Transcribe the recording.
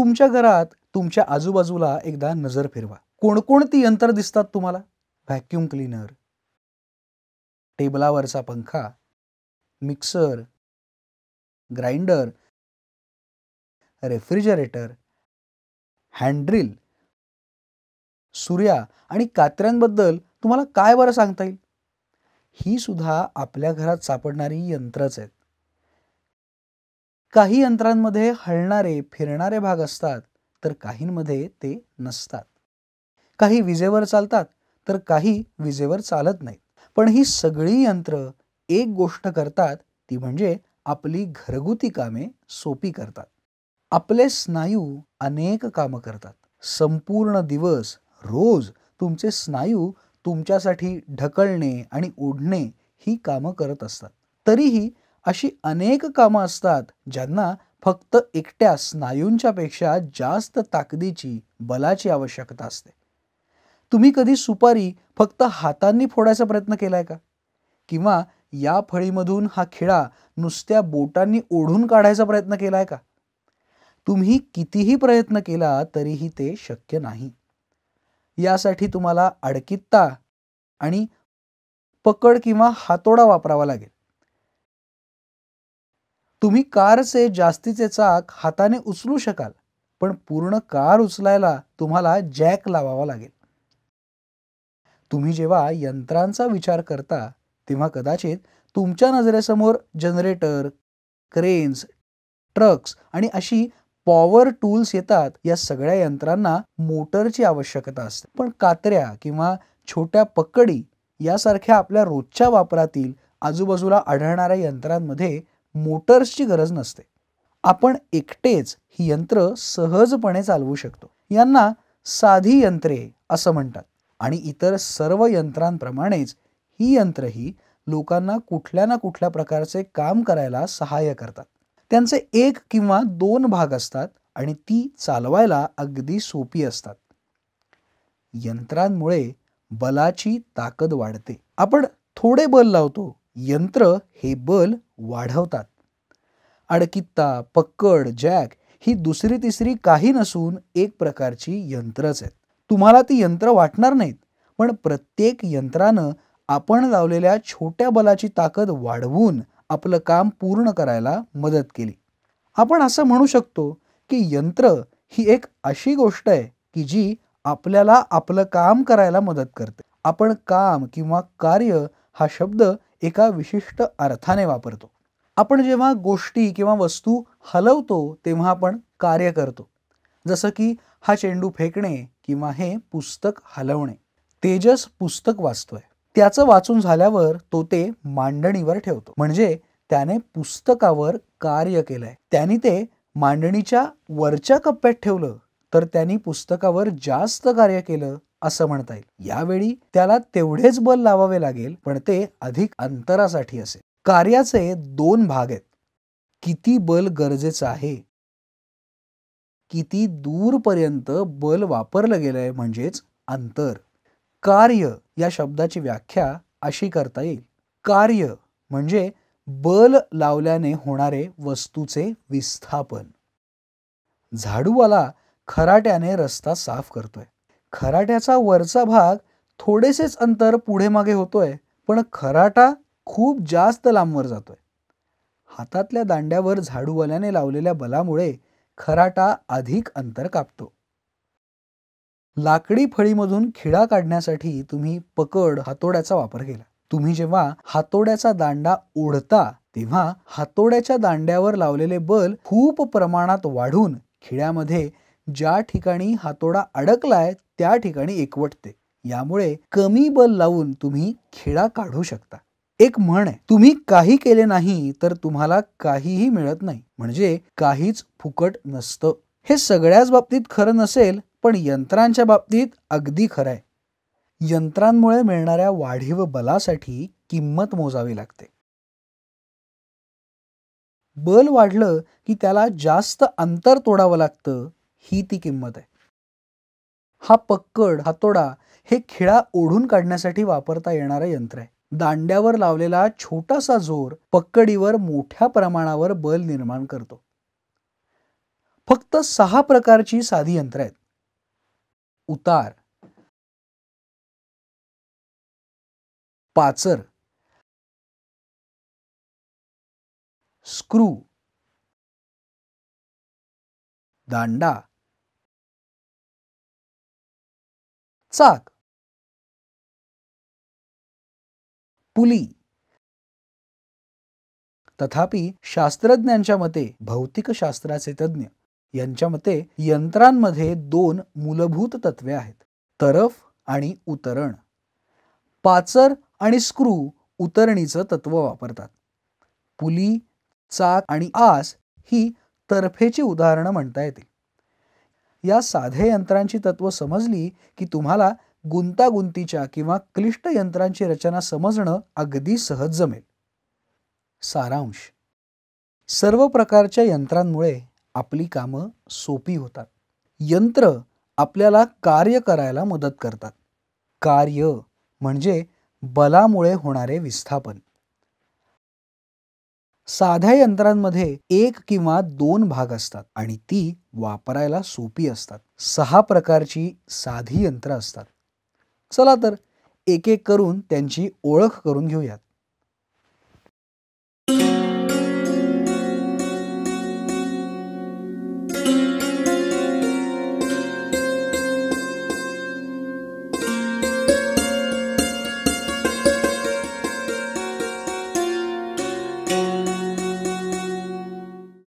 तुमच्या घरात तुमच्या आजूबाजूला एकदा नजर फिरवा कोणकोणती यंत्र दिसतात तुम्हाला व्हॅक्युम क्लीनर टेबलावरचा पंखा मिक्सर ग्राइंडर रेफ्रिजरेटर हँड्रिल सूर्या आणि कात्र्यांबद्दल तुम्हाला काय बरं सांगता येईल ही सुद्धा आपल्या घरात सापडणारी यंत्रच आहेत काही यंत्रांमध्ये हलणारे फिरणारे भाग असतात तर काहींमध्ये ते नसतात काही विजेवर चालतात तर काही विजेवर चालत नाहीत पण ही सगळी यंत्र एक गोष्ट करतात ती म्हणजे आपली घरगुती कामे सोपी करतात आपले स्नायू अनेक कामं करतात संपूर्ण दिवस रोज तुमचे स्नायू तुमच्यासाठी ढकलणे आणि ओढणे ही कामं करत असतात तरीही अशी अनेक कामं असतात ज्यांना फक्त एकट्या स्नायूंच्या पेक्षा जास्त ताकदीची बलाची आवश्यकता असते तुम्ही कधी सुपारी फक्त हातांनी फोडायचा प्रयत्न केलाय का किंवा या फळीमधून हा खिळा नुसत्या बोटांनी ओढून काढायचा प्रयत्न केलाय का तुम्ही कितीही प्रयत्न केला तरीही ते शक्य नाही यासाठी तुम्हाला अडकित्ता आणि पकड किंवा हातोडा वापरावा लागेल तुम्ही कारचे जास्तीचे चाक हाताने उचलू शकाल पण पूर्ण कार उचलायला तुम्हाला जॅक लावावा लागेल तुम्ही जेव्हा यंत्रांचा विचार करता तेव्हा कदाचित तुमच्या नजरेसमोर जनरेटर क्रेन्स ट्रक्स आणि अशी पॉवर टूल्स येतात या सगळ्या यंत्रांना मोटरची आवश्यकता असते पण कात्र्या किंवा छोट्या पकडी यासारख्या आपल्या रोजच्या वापरातील आजूबाजूला आढळणाऱ्या यंत्रांमध्ये मोटर्सची गरज नसते आपण एकटेच ही यंत्र सहजपणे चालवू शकतो यांना साधी यंत्रे असं म्हणतात आणि इतर सर्व यंत्रांप्रमाणेच ही यंत्रही लोकांना कुठल्या ना कुठल्या प्रकारचे काम करायला सहाय्य करतात त्यांचे एक किंवा दोन भाग असतात आणि ती चालवायला अगदी सोपी असतात यंत्रांमुळे बलाची ताकद वाढते आपण थोडे बल लावतो यंत्र हे बल वाढवतात अडकित्ता पक्कड जॅक ही दुसरी तिसरी काही नसून एक प्रकारची यंत्रच आहेत तुम्हाला ती यंत्र वाटणार नाहीत पण प्रत्येक यंत्रानं आपण लावलेल्या छोट्या बलाची ताकद वाढवून आपलं काम पूर्ण करायला मदत केली आपण असं म्हणू शकतो की यंत्र ही एक अशी गोष्ट आहे की जी आपल्याला आपलं काम करायला मदत करते आपण काम किंवा कार्य हा शब्द एका विशिष्ट अर्थाने वापरतो आपण जेव्हा गोष्टी किंवा वस्तू हलवतो तेव्हा आपण कार्य करतो जसं की हा चेंडू फेकणे किंवा हे पुस्तक हलवणे तेजस पुस्तक वाचतोय त्याचं वाचून झाल्यावर तो ते मांडणीवर ठेवतो म्हणजे त्याने पुस्तकावर कार्य केलंय त्याने ते मांडणीच्या वरच्या कप्प्यात ठेवलं तर त्यांनी पुस्तकावर जास्त कार्य केलं असं म्हणता येईल यावेळी त्याला तेवढेच बल लावावे लागेल पण ते अधिक अंतरासाठी असेल कार्याचे दोन भाग आहेत किती बल गरजेचं आहे किती दूरपर्यंत बल वापरलं गेलं आहे म्हणजेच अंतर कार्य या शब्दाची व्याख्या अशी करता येईल कार्य म्हणजे बल लावल्याने होणारे वस्तूचे विस्थापन झाडूवाला खराट्याने रस्ता साफ करतोय खराट्याचा वरचा भाग थोडेसेच अंतर पुढे मागे होतोय पण खराटा खूप जास्त लांबवर जातोय हातातल्या दांड्यावर झाडूवाल्याने लावलेल्या बलामुळे खराटा अधिक अंतर कापतो लाकडी फळीमधून खिळा काढण्यासाठी तुम्ही पकड हातोड्याचा वापर केला तुम्ही जेव्हा हातोड्याचा दांडा ओढता तेव्हा हातोड्याच्या दांड्यावर लावलेले बल खूप प्रमाणात वाढून खिळ्यामध्ये ज्या ठिकाणी हातोडा अडकलाय त्या ठिकाणी एकवटते यामुळे कमी बल लावून तुम्ही खेळा काढू शकता एक म्हण आहे तुम्ही काही केले नाही तर तुम्हाला काहीही मिळत नाही म्हणजे काहीच फुकट नसतं हे सगळ्याच बाबतीत खरं नसेल पण यंत्रांच्या बाबतीत अगदी खरं आहे यंत्रांमुळे मिळणाऱ्या वाढीव बलासाठी किंमत मोजावी लागते बल वाढलं की त्याला जास्त अंतर तोडावं लागतं ही ती किंमत आहे हा पक्कड हातोडा हे खिळा ओढून काढण्यासाठी वापरता येणारं यंत्र आहे दांड्यावर लावलेला छोटासा जोर पक्कडीवर मोठ्या प्रमाणावर बल निर्माण करतो फक्त सहा प्रकारची साधी यंत्र आहेत उतार पाचर स्क्रू दांडा चाक पुली तथापि शास्त्रज्ञांच्या मते भौतिक शास्त्राचे तज्ज्ञ यांच्या मते यंत्रांमध्ये दोन मूलभूत तत्वे आहेत तरफ आणि उतरण पाचर आणि स्क्रू उतरणीचं तत्व वापरतात पुली चाक आणि आस ही तर्फेची उदाहरणं म्हणता येतील या साधे यंत्रांची तत्व समजली की तुम्हाला गुंतागुंतीच्या किंवा क्लिष्ट यंत्रांची रचना समजणं अगदी सहज जमेल सारांश सर्व प्रकारच्या यंत्रांमुळे आपली कामं सोपी होतात यंत्र आपल्याला कार्य करायला मदत करतात कार्य म्हणजे बलामुळे होणारे विस्थापन साध्या यंत्रांमध्ये एक किंवा दोन भाग असतात आणि ती वापरायला सोपी असतात सहा प्रकारची साधी यंत्र असतात चला तर एक एक करून त्यांची ओळख करून घेऊयात